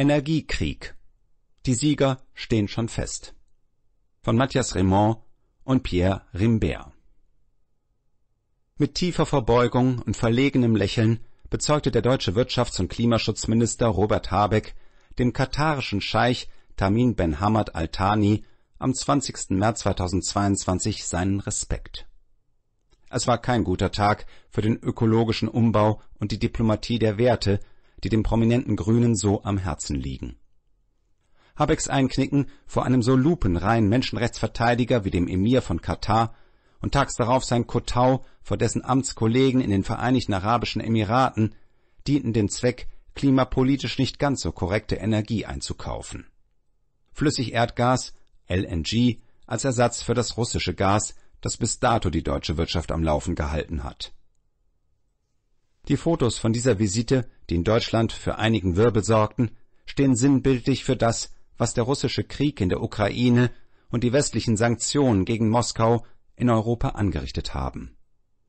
Energiekrieg. Die Sieger stehen schon fest. Von Matthias Raymond und Pierre Rimbert. Mit tiefer Verbeugung und verlegenem Lächeln bezeugte der deutsche Wirtschafts- und Klimaschutzminister Robert Habeck dem katarischen Scheich Tamin Ben Hamad Al Thani am 20. März 2022 seinen Respekt. Es war kein guter Tag für den ökologischen Umbau und die Diplomatie der Werte, die dem prominenten Grünen so am Herzen liegen. Habecks Einknicken vor einem so lupenreinen Menschenrechtsverteidiger wie dem Emir von Katar und tags darauf sein Kotau vor dessen Amtskollegen in den Vereinigten Arabischen Emiraten dienten dem Zweck, klimapolitisch nicht ganz so korrekte Energie einzukaufen. Flüssigerdgas, LNG, als Ersatz für das russische Gas, das bis dato die deutsche Wirtschaft am Laufen gehalten hat. Die Fotos von dieser Visite, die in Deutschland für einigen Wirbel sorgten, stehen sinnbildlich für das, was der russische Krieg in der Ukraine und die westlichen Sanktionen gegen Moskau in Europa angerichtet haben.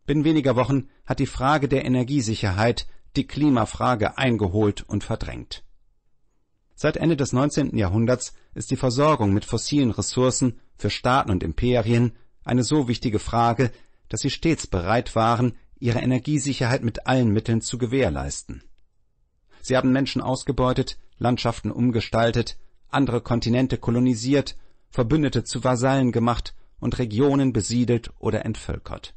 Binnen weniger Wochen hat die Frage der Energiesicherheit die Klimafrage eingeholt und verdrängt. Seit Ende des 19. Jahrhunderts ist die Versorgung mit fossilen Ressourcen für Staaten und Imperien eine so wichtige Frage, dass sie stets bereit waren, ihre Energiesicherheit mit allen Mitteln zu gewährleisten. Sie haben Menschen ausgebeutet, Landschaften umgestaltet, andere Kontinente kolonisiert, Verbündete zu Vasallen gemacht und Regionen besiedelt oder entvölkert.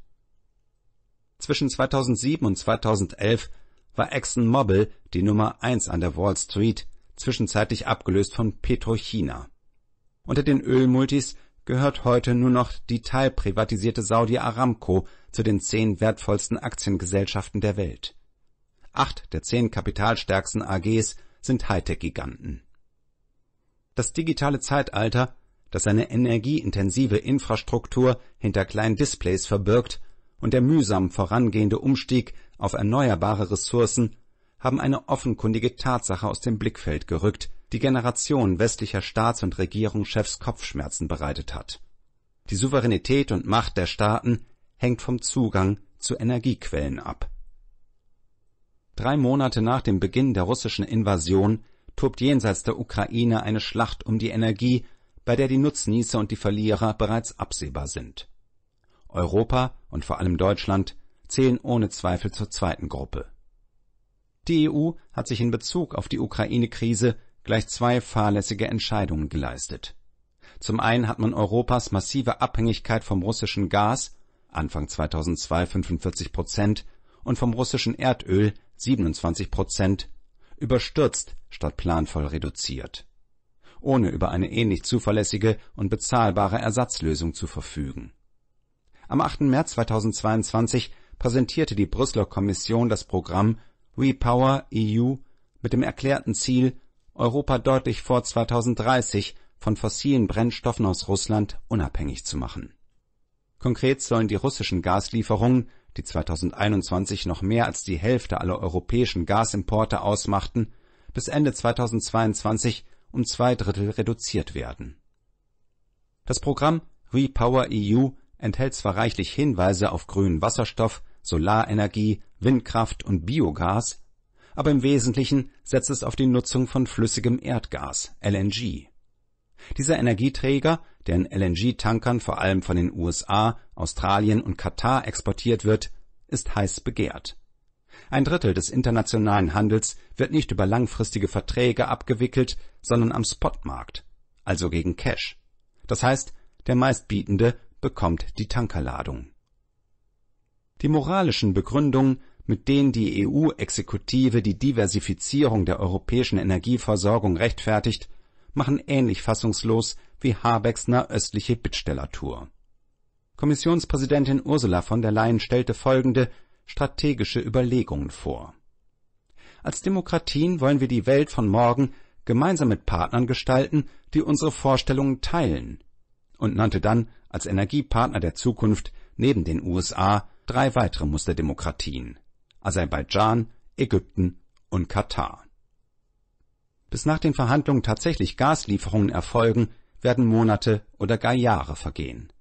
Zwischen 2007 und 2011 war ExxonMobil die Nummer eins an der Wall Street, zwischenzeitlich abgelöst von Petrochina. Unter den Ölmultis gehört heute nur noch die teilprivatisierte Saudi Aramco zu den zehn wertvollsten Aktiengesellschaften der Welt. Acht der zehn kapitalstärksten AGs sind Hightech-Giganten. Das digitale Zeitalter, das eine energieintensive Infrastruktur hinter kleinen Displays verbirgt und der mühsam vorangehende Umstieg auf erneuerbare Ressourcen haben eine offenkundige Tatsache aus dem Blickfeld gerückt, die Generationen westlicher Staats und Regierungschefs Kopfschmerzen bereitet hat. Die Souveränität und Macht der Staaten hängt vom Zugang zu Energiequellen ab. Drei Monate nach dem Beginn der russischen Invasion tobt jenseits der Ukraine eine Schlacht um die Energie, bei der die Nutznießer und die Verlierer bereits absehbar sind. Europa und vor allem Deutschland zählen ohne Zweifel zur zweiten Gruppe. Die EU hat sich in Bezug auf die Ukraine-Krise gleich zwei fahrlässige Entscheidungen geleistet. Zum einen hat man Europas massive Abhängigkeit vom russischen Gas Anfang 2002 45 Prozent und vom russischen Erdöl 27 Prozent überstürzt statt planvoll reduziert, ohne über eine ähnlich zuverlässige und bezahlbare Ersatzlösung zu verfügen. Am 8. März 2022 präsentierte die Brüsseler Kommission das Programm RePower EU mit dem erklärten Ziel, Europa deutlich vor 2030 von fossilen Brennstoffen aus Russland unabhängig zu machen. Konkret sollen die russischen Gaslieferungen, die 2021 noch mehr als die Hälfte aller europäischen Gasimporte ausmachten, bis Ende 2022 um zwei Drittel reduziert werden. Das Programm Repower EU enthält zwar reichlich Hinweise auf grünen Wasserstoff, Solarenergie, Windkraft und Biogas, aber im Wesentlichen setzt es auf die Nutzung von flüssigem Erdgas, LNG. Dieser Energieträger, der in LNG-Tankern vor allem von den USA, Australien und Katar exportiert wird, ist heiß begehrt. Ein Drittel des internationalen Handels wird nicht über langfristige Verträge abgewickelt, sondern am Spotmarkt, also gegen Cash. Das heißt, der meistbietende bekommt die Tankerladung. Die moralischen Begründungen mit denen die EU-Exekutive die Diversifizierung der europäischen Energieversorgung rechtfertigt, machen ähnlich fassungslos wie Habecks nahöstliche Bittstellertour. Kommissionspräsidentin Ursula von der Leyen stellte folgende strategische Überlegungen vor. Als Demokratien wollen wir die Welt von morgen gemeinsam mit Partnern gestalten, die unsere Vorstellungen teilen, und nannte dann als Energiepartner der Zukunft neben den USA drei weitere Musterdemokratien Aserbaidschan, Ägypten und Katar. Bis nach den Verhandlungen tatsächlich Gaslieferungen erfolgen, werden Monate oder gar Jahre vergehen.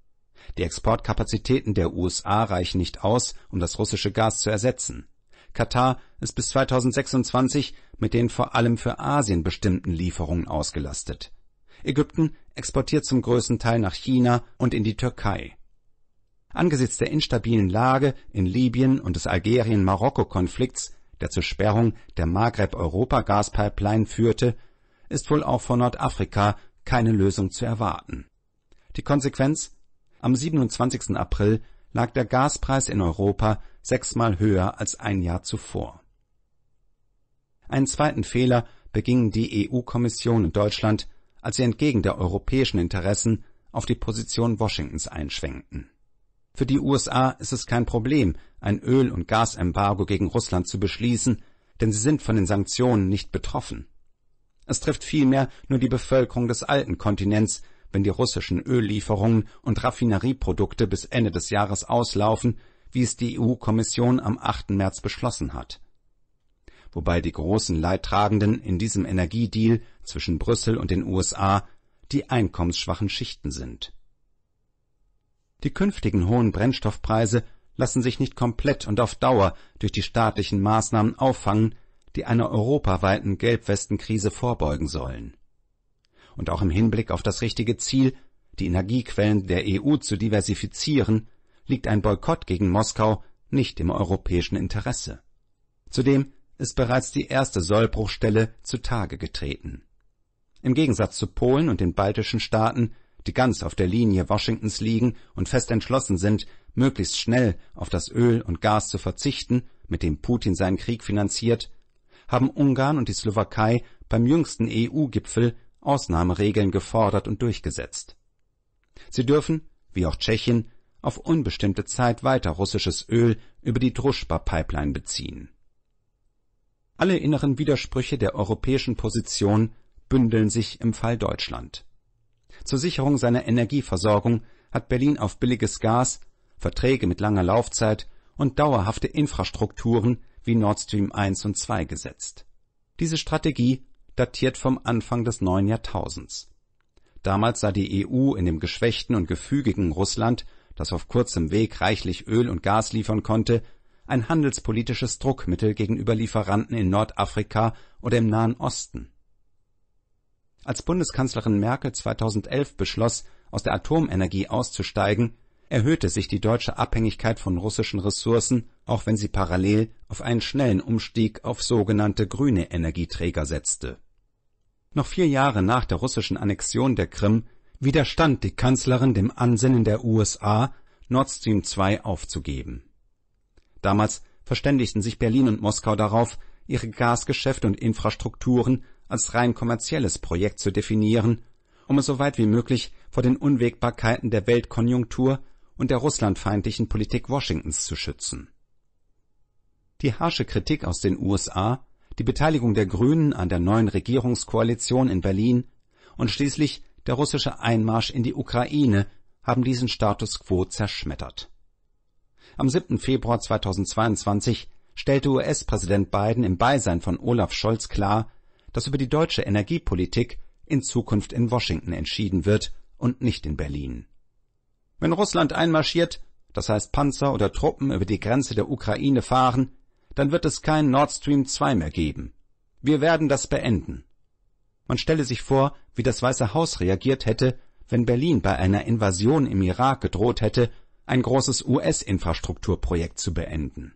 Die Exportkapazitäten der USA reichen nicht aus, um das russische Gas zu ersetzen. Katar ist bis 2026 mit den vor allem für Asien bestimmten Lieferungen ausgelastet. Ägypten exportiert zum größten Teil nach China und in die Türkei. Angesichts der instabilen Lage in Libyen und des Algerien-Marokko-Konflikts, der zur Sperrung der Maghreb-Europa-Gaspipeline führte, ist wohl auch von Nordafrika keine Lösung zu erwarten. Die Konsequenz? Am 27. April lag der Gaspreis in Europa sechsmal höher als ein Jahr zuvor. Einen zweiten Fehler begingen die EU-Kommission und Deutschland, als sie entgegen der europäischen Interessen auf die Position Washingtons einschwenkten für die USA ist es kein Problem, ein Öl- und Gasembargo gegen Russland zu beschließen, denn sie sind von den Sanktionen nicht betroffen. Es trifft vielmehr nur die Bevölkerung des alten Kontinents, wenn die russischen Öllieferungen und Raffinerieprodukte bis Ende des Jahres auslaufen, wie es die EU-Kommission am 8. März beschlossen hat. Wobei die großen Leidtragenden in diesem Energiedeal zwischen Brüssel und den USA die einkommensschwachen Schichten sind die künftigen hohen Brennstoffpreise lassen sich nicht komplett und auf Dauer durch die staatlichen Maßnahmen auffangen, die einer europaweiten Gelbwestenkrise vorbeugen sollen. Und auch im Hinblick auf das richtige Ziel, die Energiequellen der EU zu diversifizieren, liegt ein Boykott gegen Moskau nicht im europäischen Interesse. Zudem ist bereits die erste Sollbruchstelle zutage getreten. Im Gegensatz zu Polen und den baltischen Staaten die ganz auf der Linie Washingtons liegen und fest entschlossen sind, möglichst schnell auf das Öl und Gas zu verzichten, mit dem Putin seinen Krieg finanziert, haben Ungarn und die Slowakei beim jüngsten EU-Gipfel Ausnahmeregeln gefordert und durchgesetzt. Sie dürfen, wie auch Tschechien, auf unbestimmte Zeit weiter russisches Öl über die Druschba-Pipeline beziehen. Alle inneren Widersprüche der europäischen Position bündeln sich im Fall Deutschland. Zur Sicherung seiner Energieversorgung hat Berlin auf billiges Gas, Verträge mit langer Laufzeit und dauerhafte Infrastrukturen wie Nord Stream 1 und 2 gesetzt. Diese Strategie datiert vom Anfang des neuen Jahrtausends. Damals sah die EU in dem geschwächten und gefügigen Russland, das auf kurzem Weg reichlich Öl und Gas liefern konnte, ein handelspolitisches Druckmittel gegenüber Lieferanten in Nordafrika oder im Nahen Osten als Bundeskanzlerin Merkel 2011 beschloss, aus der Atomenergie auszusteigen, erhöhte sich die deutsche Abhängigkeit von russischen Ressourcen, auch wenn sie parallel auf einen schnellen Umstieg auf sogenannte grüne Energieträger setzte. Noch vier Jahre nach der russischen Annexion der Krim widerstand die Kanzlerin dem Ansinnen der USA, Nord Stream 2 aufzugeben. Damals verständigten sich Berlin und Moskau darauf, ihre Gasgeschäfte und Infrastrukturen als rein kommerzielles Projekt zu definieren, um es so weit wie möglich vor den Unwägbarkeiten der Weltkonjunktur und der russlandfeindlichen Politik Washingtons zu schützen. Die harsche Kritik aus den USA, die Beteiligung der Grünen an der neuen Regierungskoalition in Berlin und schließlich der russische Einmarsch in die Ukraine haben diesen Status quo zerschmettert. Am 7. Februar 2022 stellte US-Präsident Biden im Beisein von Olaf Scholz klar, dass über die deutsche Energiepolitik in Zukunft in Washington entschieden wird und nicht in Berlin. Wenn Russland einmarschiert, das heißt Panzer oder Truppen über die Grenze der Ukraine fahren, dann wird es kein Nord Stream 2 mehr geben. Wir werden das beenden. Man stelle sich vor, wie das Weiße Haus reagiert hätte, wenn Berlin bei einer Invasion im Irak gedroht hätte, ein großes US-Infrastrukturprojekt zu beenden.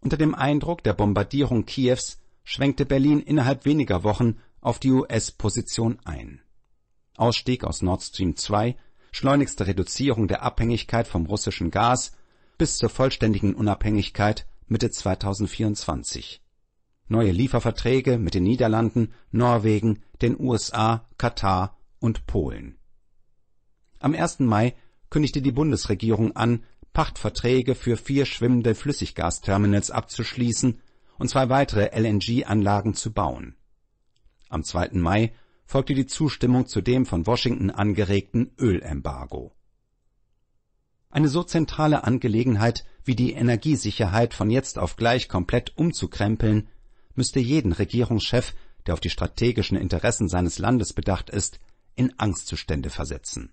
Unter dem Eindruck der Bombardierung Kiews schwenkte Berlin innerhalb weniger Wochen auf die US-Position ein. Ausstieg aus Nord Stream 2, schleunigste Reduzierung der Abhängigkeit vom russischen Gas bis zur vollständigen Unabhängigkeit Mitte 2024. Neue Lieferverträge mit den Niederlanden, Norwegen, den USA, Katar und Polen. Am 1. Mai kündigte die Bundesregierung an, Pachtverträge für vier schwimmende Flüssiggasterminals abzuschließen und zwei weitere LNG-Anlagen zu bauen. Am 2. Mai folgte die Zustimmung zu dem von Washington angeregten Ölembargo. Eine so zentrale Angelegenheit wie die Energiesicherheit von jetzt auf gleich komplett umzukrempeln, müsste jeden Regierungschef, der auf die strategischen Interessen seines Landes bedacht ist, in Angstzustände versetzen.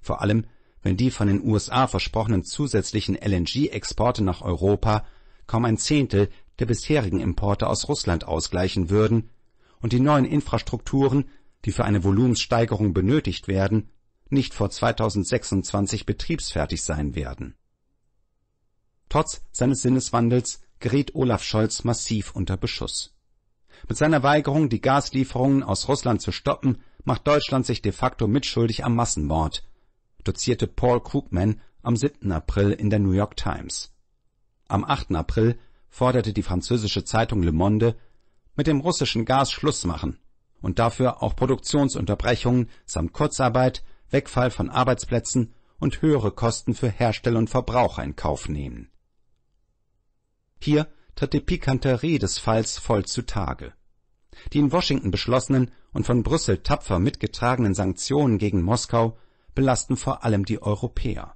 Vor allem, wenn die von den USA versprochenen zusätzlichen LNG-Exporte nach Europa kaum ein Zehntel der bisherigen Importe aus Russland ausgleichen würden und die neuen Infrastrukturen, die für eine Volumenssteigerung benötigt werden, nicht vor 2026 betriebsfertig sein werden. Trotz seines Sinneswandels geriet Olaf Scholz massiv unter Beschuss. Mit seiner Weigerung, die Gaslieferungen aus Russland zu stoppen, macht Deutschland sich de facto mitschuldig am Massenmord, dozierte Paul Krugman am 7. April in der New York Times. Am 8. April forderte die französische Zeitung Le Monde mit dem russischen Gas Schluss machen und dafür auch Produktionsunterbrechungen samt Kurzarbeit, Wegfall von Arbeitsplätzen und höhere Kosten für Hersteller und Verbraucher in Kauf nehmen. Hier tritt die Pikanterie des Falls voll zutage. Die in Washington beschlossenen und von Brüssel tapfer mitgetragenen Sanktionen gegen Moskau belasten vor allem die Europäer.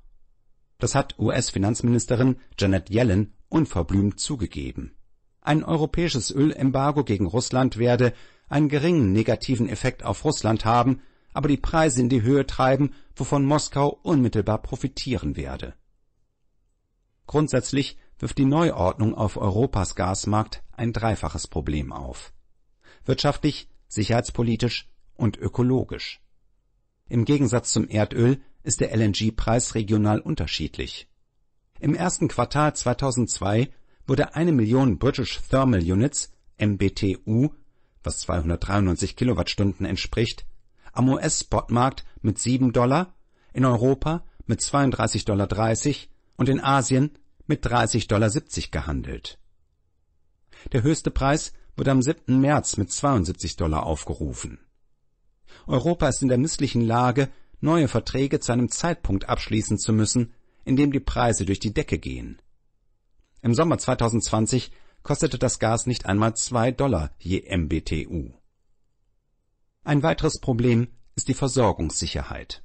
Das hat US-Finanzministerin Janet Yellen unverblümt zugegeben. Ein europäisches Ölembargo gegen Russland werde einen geringen negativen Effekt auf Russland haben, aber die Preise in die Höhe treiben, wovon Moskau unmittelbar profitieren werde. Grundsätzlich wirft die Neuordnung auf Europas Gasmarkt ein dreifaches Problem auf. Wirtschaftlich, sicherheitspolitisch und ökologisch. Im Gegensatz zum Erdöl ist der LNG-Preis regional unterschiedlich. Im ersten Quartal 2002 wurde eine Million British Thermal Units (MBTU), was 293 Kilowattstunden entspricht, am US-Spotmarkt mit 7 Dollar, in Europa mit 32,30 Dollar und in Asien mit 30,70 Dollar gehandelt. Der höchste Preis wurde am 7. März mit 72 Dollar aufgerufen. Europa ist in der misslichen Lage, neue Verträge zu einem Zeitpunkt abschließen zu müssen in dem die Preise durch die Decke gehen. Im Sommer 2020 kostete das Gas nicht einmal zwei Dollar je MBTU. Ein weiteres Problem ist die Versorgungssicherheit.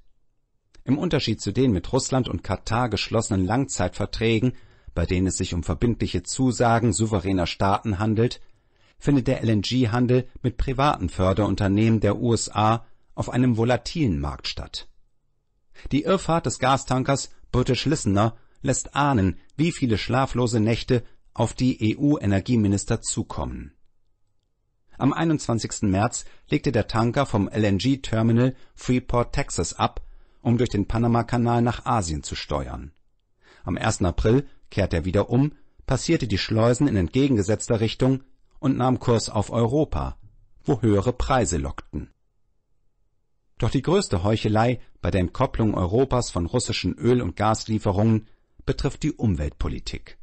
Im Unterschied zu den mit Russland und Katar geschlossenen Langzeitverträgen, bei denen es sich um verbindliche Zusagen souveräner Staaten handelt, findet der LNG-Handel mit privaten Förderunternehmen der USA auf einem volatilen Markt statt. Die Irrfahrt des Gastankers British Listener lässt ahnen, wie viele schlaflose Nächte auf die EU-Energieminister zukommen. Am 21. März legte der Tanker vom LNG-Terminal Freeport, Texas ab, um durch den Panamakanal nach Asien zu steuern. Am 1. April kehrte er wieder um, passierte die Schleusen in entgegengesetzter Richtung und nahm Kurs auf Europa, wo höhere Preise lockten doch die größte Heuchelei bei der Entkopplung Europas von russischen Öl- und Gaslieferungen betrifft die Umweltpolitik.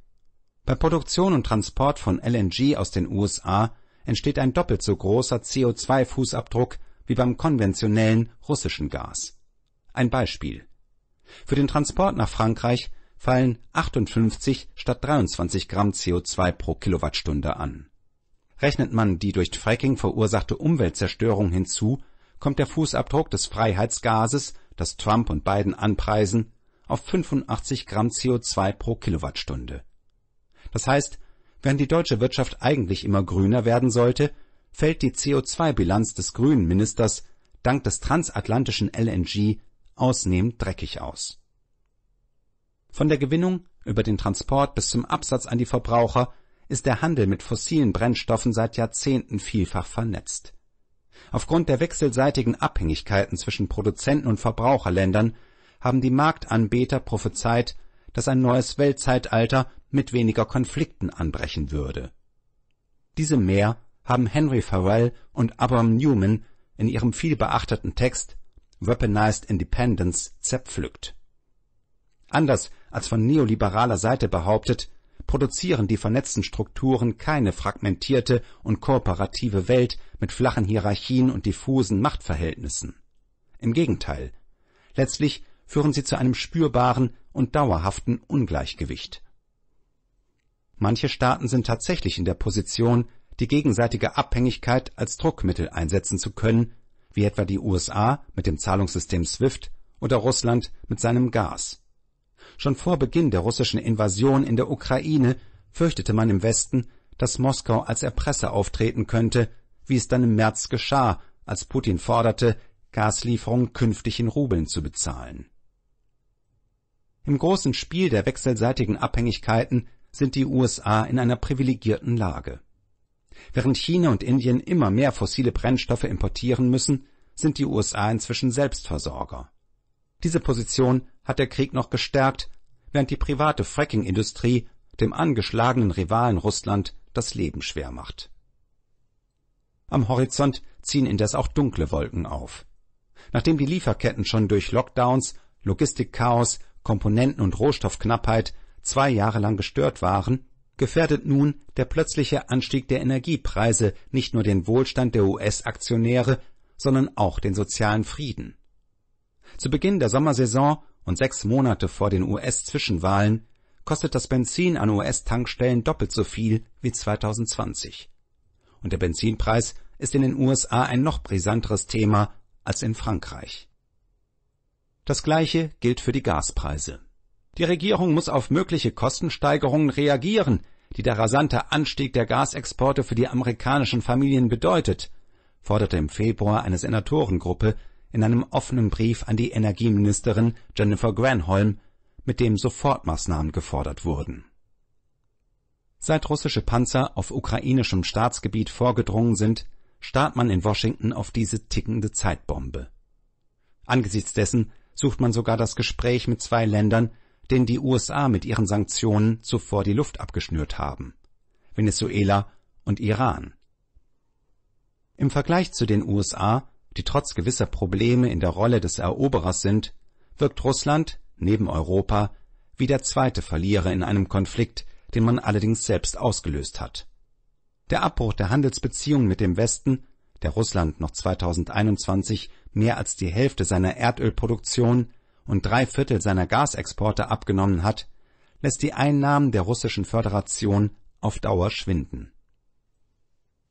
Bei Produktion und Transport von LNG aus den USA entsteht ein doppelt so großer CO2-Fußabdruck wie beim konventionellen russischen Gas. Ein Beispiel. Für den Transport nach Frankreich fallen 58 statt 23 Gramm CO2 pro Kilowattstunde an. Rechnet man die durch Fracking verursachte Umweltzerstörung hinzu, kommt der Fußabdruck des Freiheitsgases, das Trump und Biden anpreisen, auf 85 Gramm CO2 pro Kilowattstunde. Das heißt, während die deutsche Wirtschaft eigentlich immer grüner werden sollte, fällt die CO2-Bilanz des grünen Ministers dank des transatlantischen LNG ausnehmend dreckig aus. Von der Gewinnung über den Transport bis zum Absatz an die Verbraucher ist der Handel mit fossilen Brennstoffen seit Jahrzehnten vielfach vernetzt. Aufgrund der wechselseitigen Abhängigkeiten zwischen Produzenten und Verbraucherländern haben die Marktanbeter prophezeit, dass ein neues Weltzeitalter mit weniger Konflikten anbrechen würde. Diese Mehr haben Henry Farrell und Abraham Newman in ihrem vielbeachteten Text Weaponized Independence zerpflückt. Anders als von neoliberaler Seite behauptet produzieren die vernetzten Strukturen keine fragmentierte und kooperative Welt mit flachen Hierarchien und diffusen Machtverhältnissen. Im Gegenteil, letztlich führen sie zu einem spürbaren und dauerhaften Ungleichgewicht. Manche Staaten sind tatsächlich in der Position, die gegenseitige Abhängigkeit als Druckmittel einsetzen zu können, wie etwa die USA mit dem Zahlungssystem SWIFT oder Russland mit seinem Gas Schon vor Beginn der russischen Invasion in der Ukraine fürchtete man im Westen, dass Moskau als Erpresser auftreten könnte, wie es dann im März geschah, als Putin forderte, Gaslieferungen künftig in Rubeln zu bezahlen. Im großen Spiel der wechselseitigen Abhängigkeiten sind die USA in einer privilegierten Lage. Während China und Indien immer mehr fossile Brennstoffe importieren müssen, sind die USA inzwischen Selbstversorger. Diese Position hat der Krieg noch gestärkt, während die private Fracking-Industrie dem angeschlagenen Rivalen Russland das Leben schwer macht. Am Horizont ziehen indes auch dunkle Wolken auf. Nachdem die Lieferketten schon durch Lockdowns, Logistikchaos, Komponenten- und Rohstoffknappheit zwei Jahre lang gestört waren, gefährdet nun der plötzliche Anstieg der Energiepreise nicht nur den Wohlstand der US-Aktionäre, sondern auch den sozialen Frieden. Zu Beginn der Sommersaison und sechs Monate vor den US-Zwischenwahlen kostet das Benzin an US-Tankstellen doppelt so viel wie 2020. Und der Benzinpreis ist in den USA ein noch brisanteres Thema als in Frankreich. Das gleiche gilt für die Gaspreise. Die Regierung muss auf mögliche Kostensteigerungen reagieren, die der rasante Anstieg der Gasexporte für die amerikanischen Familien bedeutet, forderte im Februar eine Senatorengruppe in einem offenen Brief an die Energieministerin Jennifer Granholm, mit dem Sofortmaßnahmen gefordert wurden. Seit russische Panzer auf ukrainischem Staatsgebiet vorgedrungen sind, starrt man in Washington auf diese tickende Zeitbombe. Angesichts dessen sucht man sogar das Gespräch mit zwei Ländern, denen die USA mit ihren Sanktionen zuvor die Luft abgeschnürt haben. Venezuela und Iran. Im Vergleich zu den USA die trotz gewisser Probleme in der Rolle des Eroberers sind, wirkt Russland, neben Europa, wie der zweite Verlierer in einem Konflikt, den man allerdings selbst ausgelöst hat. Der Abbruch der Handelsbeziehungen mit dem Westen, der Russland noch 2021 mehr als die Hälfte seiner Erdölproduktion und drei Viertel seiner Gasexporte abgenommen hat, lässt die Einnahmen der russischen Föderation auf Dauer schwinden.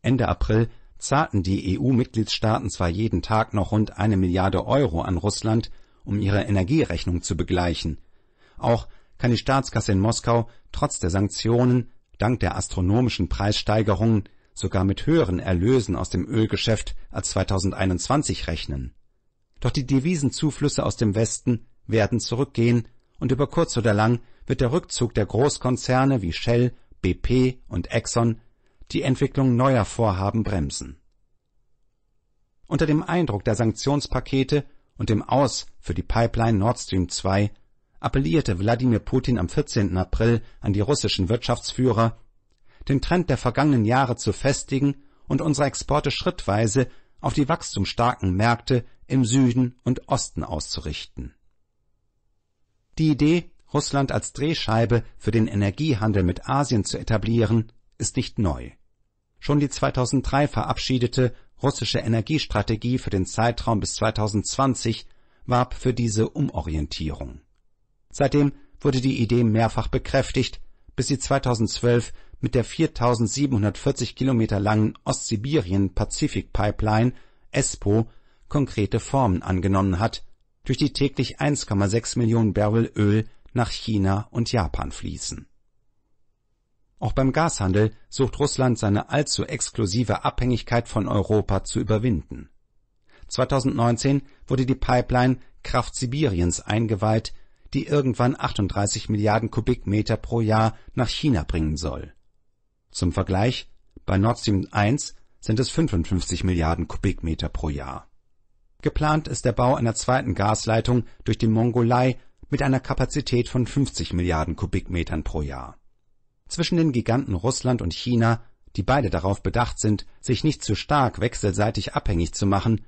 Ende April zahlten die EU-Mitgliedstaaten zwar jeden Tag noch rund eine Milliarde Euro an Russland, um ihre Energierechnung zu begleichen. Auch kann die Staatskasse in Moskau trotz der Sanktionen, dank der astronomischen Preissteigerungen, sogar mit höheren Erlösen aus dem Ölgeschäft als 2021 rechnen. Doch die Devisenzuflüsse aus dem Westen werden zurückgehen und über kurz oder lang wird der Rückzug der Großkonzerne wie Shell, BP und Exxon die Entwicklung neuer Vorhaben bremsen. Unter dem Eindruck der Sanktionspakete und dem Aus für die Pipeline Nord Stream 2 appellierte Wladimir Putin am 14. April an die russischen Wirtschaftsführer, den Trend der vergangenen Jahre zu festigen und unsere Exporte schrittweise auf die wachstumsstarken Märkte im Süden und Osten auszurichten. Die Idee, Russland als Drehscheibe für den Energiehandel mit Asien zu etablieren, ist nicht neu. Schon die 2003 verabschiedete russische Energiestrategie für den Zeitraum bis 2020 warb für diese Umorientierung. Seitdem wurde die Idee mehrfach bekräftigt, bis sie 2012 mit der 4740 Kilometer langen Ostsibirien-Pazifik-Pipeline ESPO konkrete Formen angenommen hat, durch die täglich 1,6 Millionen Barrel Öl nach China und Japan fließen auch beim Gashandel sucht Russland seine allzu exklusive Abhängigkeit von Europa zu überwinden. 2019 wurde die Pipeline Kraft Sibiriens eingeweiht, die irgendwann 38 Milliarden Kubikmeter pro Jahr nach China bringen soll. Zum Vergleich, bei Nord Stream 1 sind es 55 Milliarden Kubikmeter pro Jahr. Geplant ist der Bau einer zweiten Gasleitung durch die Mongolei mit einer Kapazität von 50 Milliarden Kubikmetern pro Jahr zwischen den Giganten Russland und China, die beide darauf bedacht sind, sich nicht zu stark wechselseitig abhängig zu machen,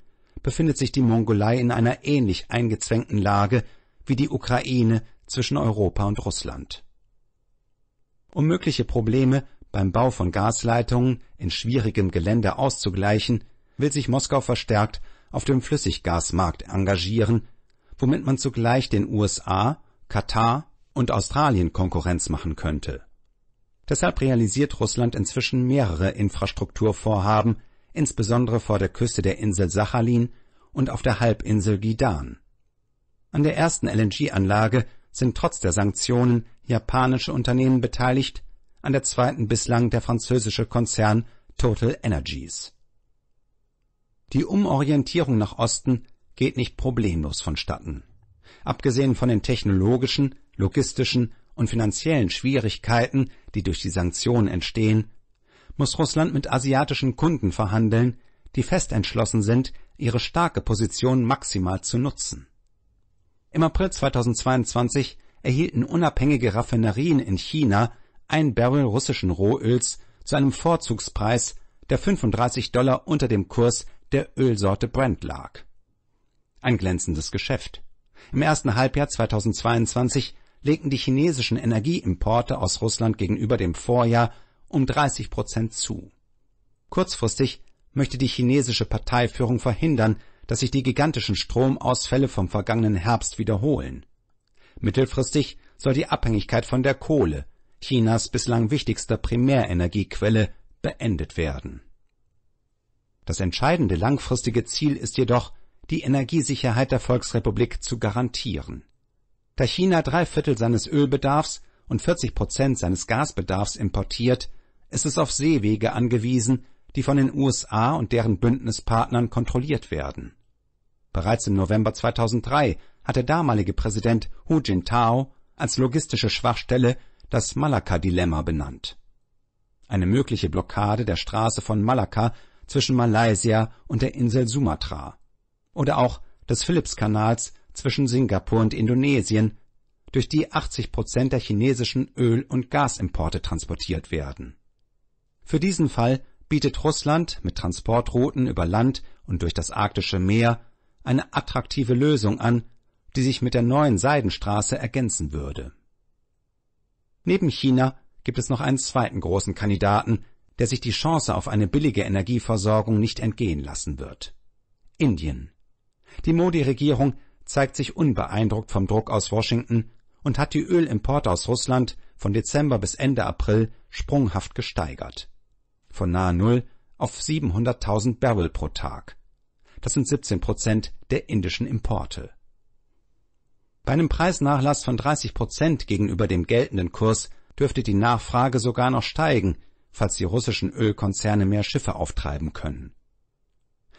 befindet sich die Mongolei in einer ähnlich eingezwängten Lage wie die Ukraine zwischen Europa und Russland. Um mögliche Probleme beim Bau von Gasleitungen in schwierigem Gelände auszugleichen, will sich Moskau verstärkt auf dem Flüssiggasmarkt engagieren, womit man zugleich den USA, Katar und Australien Konkurrenz machen könnte Deshalb realisiert Russland inzwischen mehrere Infrastrukturvorhaben, insbesondere vor der Küste der Insel Sachalin und auf der Halbinsel Gidan. An der ersten LNG-Anlage sind trotz der Sanktionen japanische Unternehmen beteiligt, an der zweiten bislang der französische Konzern Total Energies. Die Umorientierung nach Osten geht nicht problemlos vonstatten. Abgesehen von den technologischen, logistischen und finanziellen Schwierigkeiten, die durch die Sanktionen entstehen, muss Russland mit asiatischen Kunden verhandeln, die fest entschlossen sind, ihre starke Position maximal zu nutzen. Im April 2022 erhielten unabhängige Raffinerien in China ein Barrel russischen Rohöls zu einem Vorzugspreis, der 35 Dollar unter dem Kurs der Ölsorte Brent lag. Ein glänzendes Geschäft. Im ersten Halbjahr 2022 legten die chinesischen Energieimporte aus Russland gegenüber dem Vorjahr um 30 Prozent zu. Kurzfristig möchte die chinesische Parteiführung verhindern, dass sich die gigantischen Stromausfälle vom vergangenen Herbst wiederholen. Mittelfristig soll die Abhängigkeit von der Kohle, Chinas bislang wichtigster Primärenergiequelle, beendet werden. Das entscheidende langfristige Ziel ist jedoch, die Energiesicherheit der Volksrepublik zu garantieren da China drei Viertel seines Ölbedarfs und 40 Prozent seines Gasbedarfs importiert, ist es auf Seewege angewiesen, die von den USA und deren Bündnispartnern kontrolliert werden. Bereits im November 2003 hat der damalige Präsident Hu Jintao als logistische Schwachstelle das Malakka-Dilemma benannt. Eine mögliche Blockade der Straße von Malakka zwischen Malaysia und der Insel Sumatra oder auch des Philippskanals zwischen Singapur und Indonesien, durch die 80 Prozent der chinesischen Öl- und Gasimporte transportiert werden. Für diesen Fall bietet Russland mit Transportrouten über Land und durch das arktische Meer eine attraktive Lösung an, die sich mit der neuen Seidenstraße ergänzen würde. Neben China gibt es noch einen zweiten großen Kandidaten, der sich die Chance auf eine billige Energieversorgung nicht entgehen lassen wird. Indien. Die Modi-Regierung zeigt sich unbeeindruckt vom Druck aus Washington und hat die Ölimporte aus Russland von Dezember bis Ende April sprunghaft gesteigert. Von nahe Null auf 700.000 Barrel pro Tag. Das sind 17 Prozent der indischen Importe. Bei einem Preisnachlass von 30 Prozent gegenüber dem geltenden Kurs dürfte die Nachfrage sogar noch steigen, falls die russischen Ölkonzerne mehr Schiffe auftreiben können.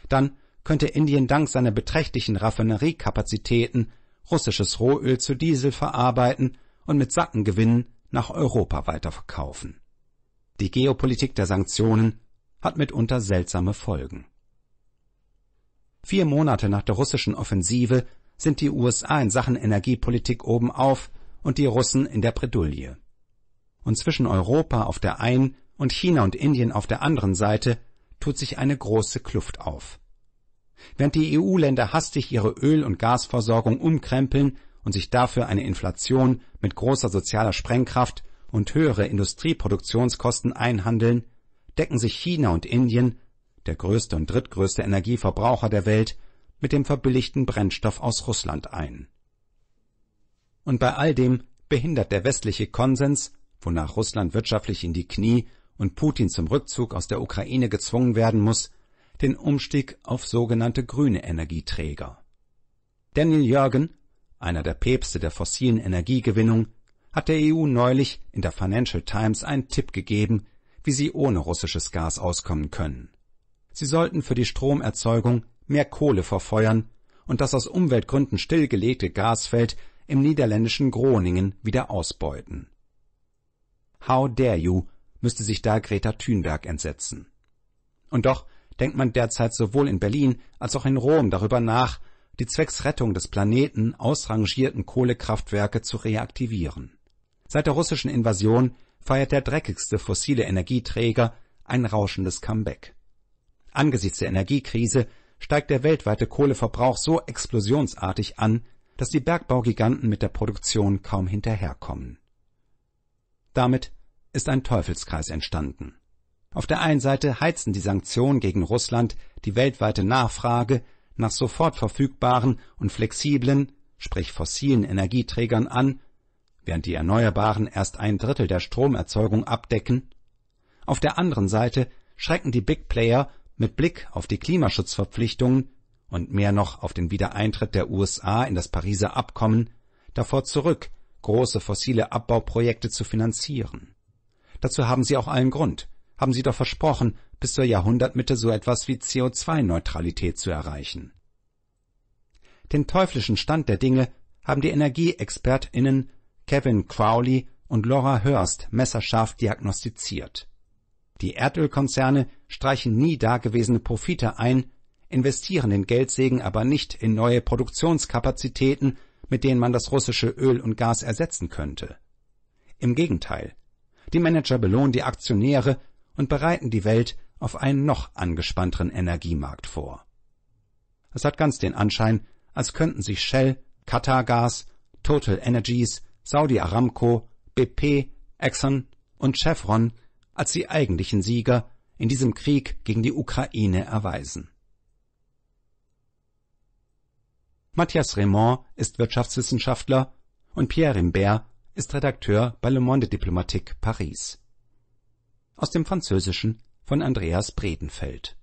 Dann könnte Indien dank seiner beträchtlichen Raffineriekapazitäten russisches Rohöl zu Diesel verarbeiten und mit satten Gewinnen nach Europa weiterverkaufen. Die Geopolitik der Sanktionen hat mitunter seltsame Folgen. Vier Monate nach der russischen Offensive sind die USA in Sachen Energiepolitik obenauf und die Russen in der Bredouille. Und zwischen Europa auf der einen und China und Indien auf der anderen Seite tut sich eine große Kluft auf. Während die EU-Länder hastig ihre Öl- und Gasversorgung umkrempeln und sich dafür eine Inflation mit großer sozialer Sprengkraft und höhere Industrieproduktionskosten einhandeln, decken sich China und Indien, der größte und drittgrößte Energieverbraucher der Welt, mit dem verbilligten Brennstoff aus Russland ein. Und bei all dem behindert der westliche Konsens, wonach Russland wirtschaftlich in die Knie und Putin zum Rückzug aus der Ukraine gezwungen werden muss, den Umstieg auf sogenannte grüne Energieträger. Daniel Jürgen, einer der Päpste der fossilen Energiegewinnung, hat der EU neulich in der Financial Times einen Tipp gegeben, wie sie ohne russisches Gas auskommen können. Sie sollten für die Stromerzeugung mehr Kohle verfeuern und das aus Umweltgründen stillgelegte Gasfeld im niederländischen Groningen wieder ausbeuten. How dare you müsste sich da Greta Thunberg entsetzen. Und doch denkt man derzeit sowohl in Berlin als auch in Rom darüber nach, die Zwecksrettung des Planeten ausrangierten Kohlekraftwerke zu reaktivieren. Seit der russischen Invasion feiert der dreckigste fossile Energieträger ein rauschendes Comeback. Angesichts der Energiekrise steigt der weltweite Kohleverbrauch so explosionsartig an, dass die Bergbaugiganten mit der Produktion kaum hinterherkommen. Damit ist ein Teufelskreis entstanden auf der einen Seite heizen die Sanktionen gegen Russland die weltweite Nachfrage nach sofort verfügbaren und flexiblen, sprich fossilen Energieträgern an, während die Erneuerbaren erst ein Drittel der Stromerzeugung abdecken. Auf der anderen Seite schrecken die Big Player mit Blick auf die Klimaschutzverpflichtungen und mehr noch auf den Wiedereintritt der USA in das Pariser Abkommen davor zurück, große fossile Abbauprojekte zu finanzieren. Dazu haben sie auch allen Grund, haben sie doch versprochen, bis zur Jahrhundertmitte so etwas wie CO2-Neutralität zu erreichen. Den teuflischen Stand der Dinge haben die Energieexpertinnen Kevin Crowley und Laura Hurst messerscharf diagnostiziert. Die Erdölkonzerne streichen nie dagewesene Profite ein, investieren den Geldsegen aber nicht in neue Produktionskapazitäten, mit denen man das russische Öl und Gas ersetzen könnte. Im Gegenteil, die Manager belohnen die Aktionäre und bereiten die Welt auf einen noch angespannteren Energiemarkt vor. Es hat ganz den Anschein, als könnten sich Shell, Qatar Gas, Total Energies, Saudi Aramco, BP, Exxon und Chevron als die eigentlichen Sieger in diesem Krieg gegen die Ukraine erweisen. Matthias Raymond ist Wirtschaftswissenschaftler und Pierre Imbert ist Redakteur bei Le Monde Diplomatique Paris aus dem Französischen von Andreas Bredenfeld